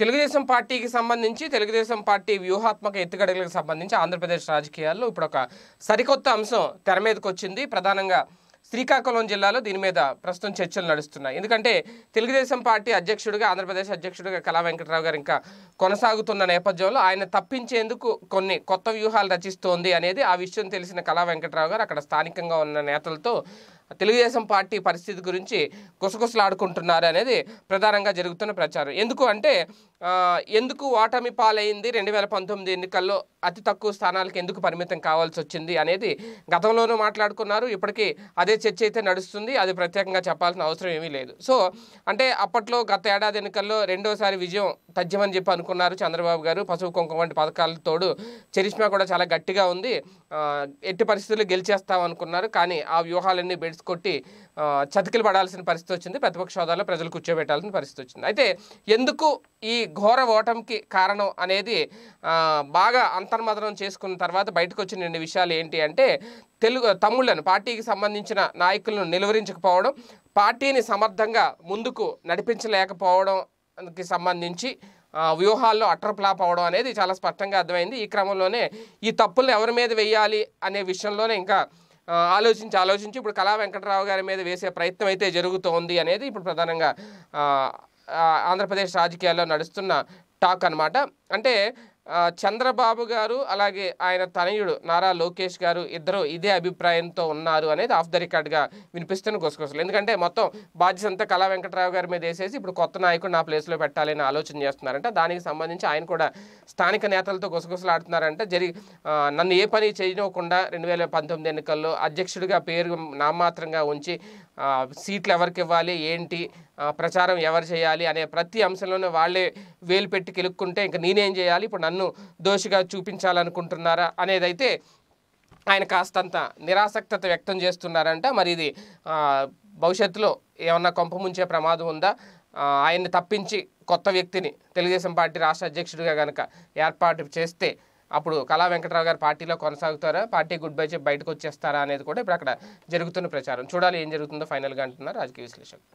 తెలుగుదేశం పార్టీకి సంబంధించి తెలుగుదేశం పార్టీ వ్యూహాత్మక ఎత్తుగడలకు సంబంధించి ఆంధ్రప్రదేశ్ రాజకీయాల్లో ఇప్పుడు ఒక సరికొత్త అంశం తెర మీదకి వచ్చింది ప్రధానంగా శ్రీకాకుళం జిల్లాలో దీని మీద ప్రస్తుతం చర్చలు నడుస్తున్నాయి ఎందుకంటే తెలుగుదేశం పార్టీ అధ్యక్షుడిగా ఆంధ్రప్రదేశ్ అధ్యక్షుడిగా కళా వెంకటరావు గారు ఇంకా కొనసాగుతున్న నేపథ్యంలో ఆయన తప్పించేందుకు కొన్ని కొత్త వ్యూహాలు రచిస్తోంది అనేది ఆ విషయం తెలిసిన కళా వెంకటరావు గారు అక్కడ స్థానికంగా ఉన్న నేతలతో తెలుగుదేశం పార్టీ పరిస్థితి గురించి గుసగుసలాడుకుంటున్నారు అనేది ప్రధానంగా జరుగుతున్న ప్రచారం ఎందుకు అంటే ఎందుకు ఓటమి పాలైంది రెండు వేల పంతొమ్మిది ఎన్నికల్లో అతి తక్కువ స్థానాలకు ఎందుకు పరిమితం కావాల్సి వచ్చింది అనేది గతంలోనూ మాట్లాడుకున్నారు ఇప్పటికీ అదే చర్చ అయితే నడుస్తుంది అది ప్రత్యేకంగా చెప్పాల్సిన అవసరం ఏమీ లేదు సో అంటే అప్పట్లో గత ఏడాది ఎన్నికల్లో రెండోసారి విజయం తథ్యమని చెప్పి అనుకున్నారు చంద్రబాబు గారు పసుపు కుంకుమ వంటి పథకాలతోడు చరిష్మా కూడా చాలా గట్టిగా ఉంది ఎట్టి పరిస్థితుల్లో గెలిచేస్తాం అనుకున్నారు కానీ ఆ వ్యూహాలన్నీ బెడ్చుకొట్టి చతికిలు పడాల్సిన పరిస్థితి వచ్చింది ప్రతిపక్ష హోదాలో ప్రజలు కూర్చోబెట్టాల్సిన పరిస్థితి వచ్చింది అయితే ఎందుకు ఈ ఘోర ఓటమికి కారణం అనేది బాగా అంతర్మదనం చేసుకున్న తర్వాత బయటకు వచ్చిన రెండు విషయాలు ఏంటి అంటే తెలుగు తమ్ముళ్ళను పార్టీకి సంబంధించిన నాయకులను నిలువరించకపోవడం పార్టీని సమర్థంగా ముందుకు నడిపించలేకపోవడం కి సంబంధించి వ్యూహాల్లో అటర్ అవడం అనేది చాలా స్పష్టంగా అర్థమైంది ఈ క్రమంలోనే ఈ తప్పులను ఎవరి మీద వేయాలి అనే విషయంలోనే ఇంకా ఆలోచించి ఆలోచించి ఇప్పుడు కళా వెంకటరావు గారి మీద వేసే ప్రయత్నం అయితే జరుగుతోంది అనేది ఇప్పుడు ప్రధానంగా ఆంధ్రప్రదేశ్ రాజకీయాల్లో నడుస్తున్న టాక్ అనమాట అంటే చంద్రబాబు గారు అలాగే ఆయన తనయుడు నారా లోకేష్ గారు ఇద్దరు ఇదే అభిప్రాయంతో ఉన్నారు అనేది ఆఫ్ ద రికార్డ్గా వినిపిస్తున్న గుసగుసలు ఎందుకంటే మొత్తం బాధ్యత అంతా కళా వెంకటరావు గారి మీద వేసేసి ఇప్పుడు కొత్త నాయకుడు నా ప్లేస్లో పెట్టాలని ఆలోచన చేస్తున్నారంటే దానికి సంబంధించి ఆయన కూడా స్థానిక నేతలతో గుసగుసలు ఆడుతున్నారంటే జరిగి నన్ను ఏ పని చేయనివ్వకుండా రెండు వేల పంతొమ్మిది ఎన్నికల్లో అధ్యక్షుడిగా పేరు నామాత్రంగా ఉంచి సీట్లు ఎవరికి ఇవ్వాలి ఏంటి ప్రచారం ఎవరు చేయాలి అనే ప్రతి అంశంలోనూ వాళ్ళే వేలు పెట్టి కెలుక్కుంటే ఇంకా నేనేం చేయాలి ఇప్పుడు నన్ను దోషిగా చూపించాలనుకుంటున్నారా అనేదైతే ఆయన కాస్తంత నిరాసక్తత వ్యక్తం చేస్తున్నారంట మరి ఇది భవిష్యత్తులో ఏమన్నా కొంప ముంచే ప్రమాదం ఉందా ఆయన్ని తప్పించి కొత్త వ్యక్తిని తెలుగుదేశం పార్టీ రాష్ట్ర అధ్యక్షుడిగా కనుక ఏర్పాటు చేస్తే అప్పుడు కళా వెంకటరావు గారు పార్టీలో కొనసాగుతారా పార్టీ గుడ్ బై చెప్పి బయటకు వచ్చేస్తారా అనేది కూడా ఇప్పుడు అక్కడ జరుగుతున్న ప్రచారం చూడాలి ఏం జరుగుతుందో ఫైనల్గా అంటున్నారు రాజకీయ విశ్లేషకులు